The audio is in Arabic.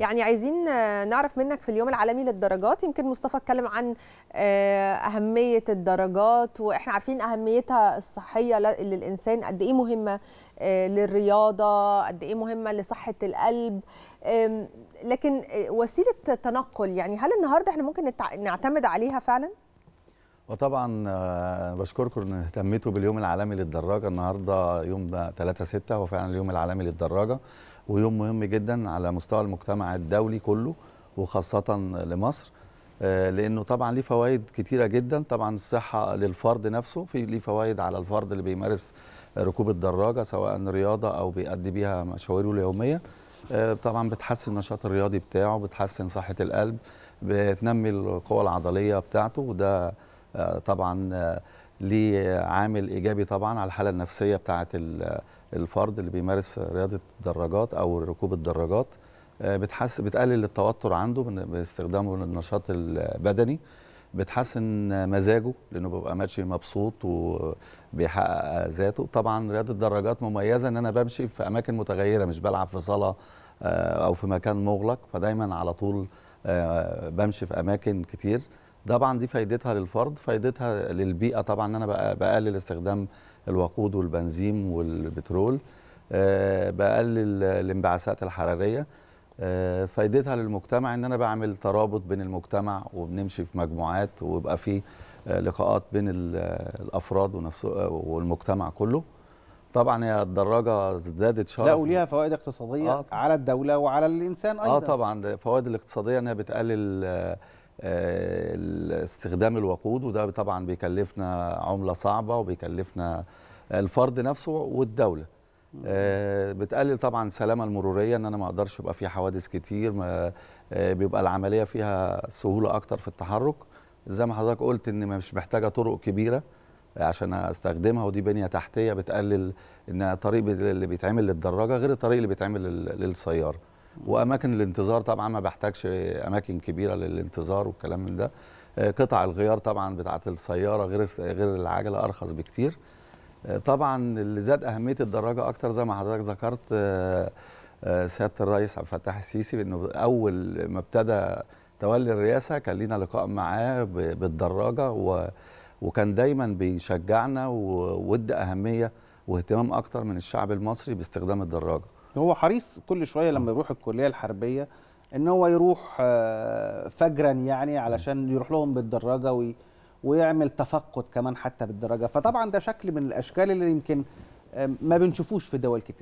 يعني عايزين آه، نعرف منك في اليوم العالمي للدرجات يمكن مصطفى اتكلم عن آه، اهميه الدرجات واحنا عارفين اهميتها الصحيه للانسان قد ايه مهمه آه، للرياضه قد ايه مهمه لصحه القلب لكن وسيله تنقل يعني هل النهارده احنا ممكن نعتمد عليها فعلا؟ وطبعا آه، بشكركم ان اهتميتوا باليوم العالمي للدراجه النهارده يوم 3 6 هو فعلا اليوم العالمي للدراجه ويوم مهم جدا على مستوى المجتمع الدولي كله وخاصه لمصر آه، لانه طبعا ليه فوائد كتيره جدا طبعا الصحه للفرد نفسه في ليه فوائد على الفرد اللي بيمارس آه، ركوب الدراجه سواء رياضه او بيأدي بيها مشاويره اليوميه طبعا بتحسن النشاط الرياضي بتاعه بتحسن صحه القلب بتنمي القوه العضليه بتاعته وده آه، طبعا آه، ليه عامل ايجابي طبعا على الحاله النفسيه بتاعه آه، الفرد اللي بيمارس رياضه الدراجات او ركوب الدراجات بتحس بتقلل التوتر عنده باستخدامه للنشاط البدني بتحسن مزاجه لانه بيبقى ماشي مبسوط وبيحقق ذاته طبعا رياضه الدراجات مميزه ان انا بمشي في اماكن متغيره مش بلعب في صاله او في مكان مغلق فدايما على طول بمشي في اماكن كتير طبعا دي فايدتها للفرد فايدتها للبيئه طبعا ان انا بقلل استخدام الوقود والبنزين والبترول آه، بقلل الانبعاثات الحراريه آه، فايدتها للمجتمع ان انا بعمل ترابط بين المجتمع وبنمشي في مجموعات ويبقى في آه، لقاءات بين الافراد ونفسه والمجتمع كله طبعا هي الدراجه ازدادت شرف لا وليها فوائد اقتصاديه آه على الدوله وعلى الانسان ايضا اه طبعا الفوائد الاقتصاديه انها بتقلل استخدام الوقود وده طبعا بيكلفنا عمله صعبه وبيكلفنا الفرد نفسه والدوله آه، بتقلل طبعا السلامه المروريه ان انا ما اقدرش يبقى في حوادث كتير آه، بيبقى العمليه فيها سهوله اكتر في التحرك زي ما حضرتك قلت ان مش محتاجه طرق كبيره آه، عشان استخدمها ودي بنيه تحتيه بتقلل ان الطريق اللي بيتعمل للدراجه غير الطريق اللي بيتعمل للسياره واماكن الانتظار طبعا ما بحتاجش اماكن كبيره للانتظار والكلام من ده آه، قطع الغيار طبعا بتاعه السياره غير غير العجله ارخص بكتير آه، طبعا اللي زاد اهميه الدراجه اكتر زي ما حضرتك ذكرت آه، سياده الرئيس عبد الفتاح السيسي بانه اول ما ابتدى تولي الرئاسه كان لينا لقاء معاه بالدراجه و وكان دايما بيشجعنا وود اهميه واهتمام اكتر من الشعب المصري باستخدام الدراجه هو حريص كل شويه لما يروح الكليه الحربيه ان هو يروح آه، فجرا يعني علشان يروح لهم بالدراجه وي ويعمل تفقد كمان حتى بالدراجه فطبعا ده شكل من الاشكال اللي يمكن آه، ما بنشوفوش في دول كتير